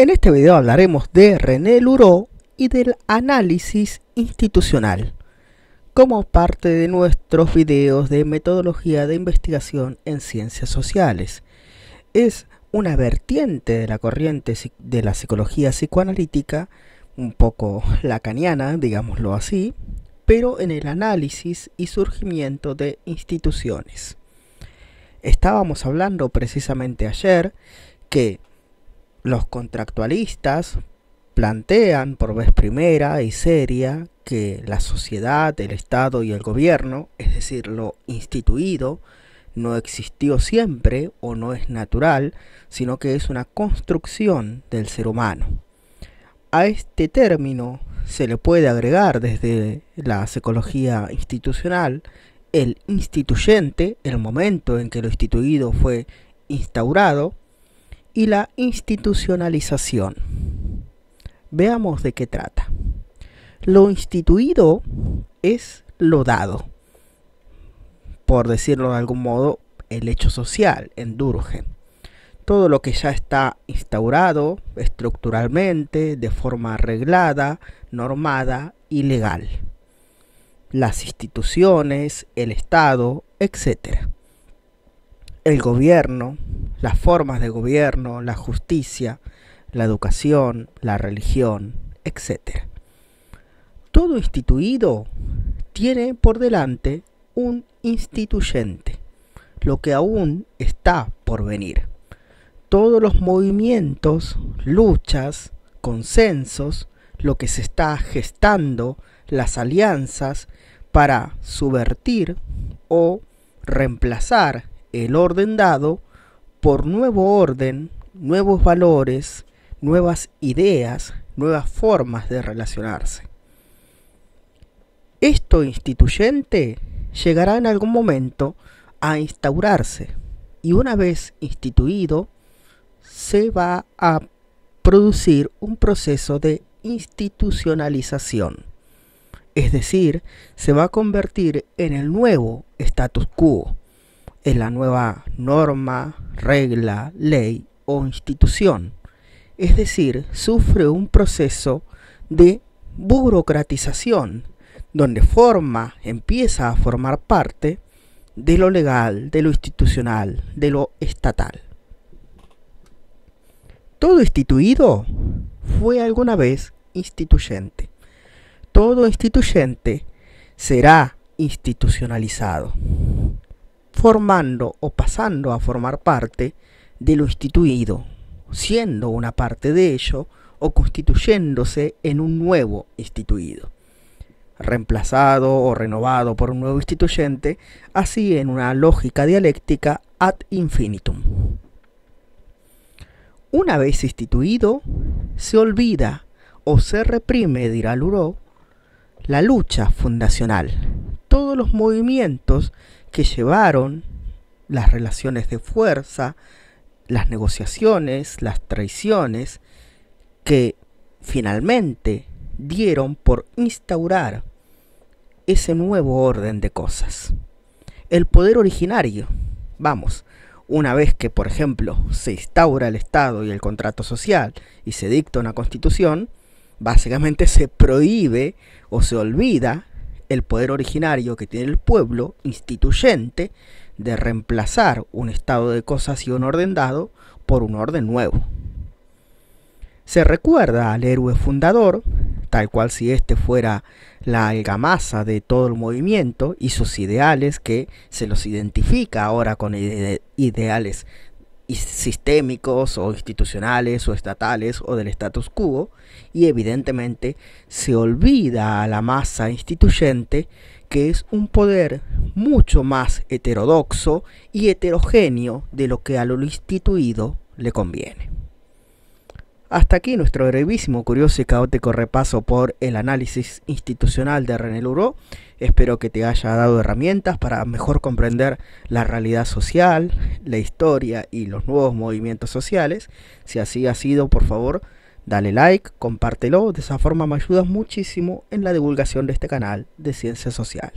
En este video hablaremos de René Luró y del análisis institucional, como parte de nuestros videos de metodología de investigación en ciencias sociales. Es una vertiente de la corriente de la psicología psicoanalítica, un poco lacaniana, digámoslo así, pero en el análisis y surgimiento de instituciones. Estábamos hablando precisamente ayer que los contractualistas plantean por vez primera y seria que la sociedad, el Estado y el gobierno, es decir, lo instituido, no existió siempre o no es natural, sino que es una construcción del ser humano. A este término se le puede agregar desde la psicología institucional el instituyente, el momento en que lo instituido fue instaurado, y la institucionalización. Veamos de qué trata. Lo instituido es lo dado, por decirlo de algún modo, el hecho social, endurge. Todo lo que ya está instaurado estructuralmente, de forma arreglada, normada y legal. Las instituciones, el Estado, etc. El gobierno, las formas de gobierno, la justicia, la educación, la religión, etc. Todo instituido tiene por delante un instituyente, lo que aún está por venir. Todos los movimientos, luchas, consensos, lo que se está gestando, las alianzas para subvertir o reemplazar el orden dado por nuevo orden, nuevos valores, nuevas ideas, nuevas formas de relacionarse. Esto instituyente llegará en algún momento a instaurarse y una vez instituido se va a producir un proceso de institucionalización. Es decir, se va a convertir en el nuevo status quo, en la nueva norma, regla, ley o institución. Es decir, sufre un proceso de burocratización, donde forma, empieza a formar parte de lo legal, de lo institucional, de lo estatal. Todo instituido fue alguna vez instituyente. Todo instituyente será institucionalizado formando o pasando a formar parte de lo instituido, siendo una parte de ello o constituyéndose en un nuevo instituido, reemplazado o renovado por un nuevo instituyente, así en una lógica dialéctica ad infinitum. Una vez instituido, se olvida o se reprime, dirá Luro, la lucha fundacional todos los movimientos que llevaron las relaciones de fuerza, las negociaciones, las traiciones, que finalmente dieron por instaurar ese nuevo orden de cosas. El poder originario, vamos, una vez que, por ejemplo, se instaura el Estado y el contrato social y se dicta una constitución, básicamente se prohíbe o se olvida el poder originario que tiene el pueblo instituyente de reemplazar un estado de cosas y un orden dado por un orden nuevo. Se recuerda al héroe fundador, tal cual si éste fuera la algamasa de todo el movimiento y sus ideales que se los identifica ahora con ideales sistémicos o institucionales o estatales o del status quo y evidentemente se olvida a la masa instituyente que es un poder mucho más heterodoxo y heterogéneo de lo que a lo instituido le conviene. Hasta aquí nuestro brevísimo, curioso y caótico repaso por el análisis institucional de René Luro. Espero que te haya dado herramientas para mejor comprender la realidad social, la historia y los nuevos movimientos sociales. Si así ha sido, por favor, dale like, compártelo. De esa forma me ayudas muchísimo en la divulgación de este canal de ciencias sociales.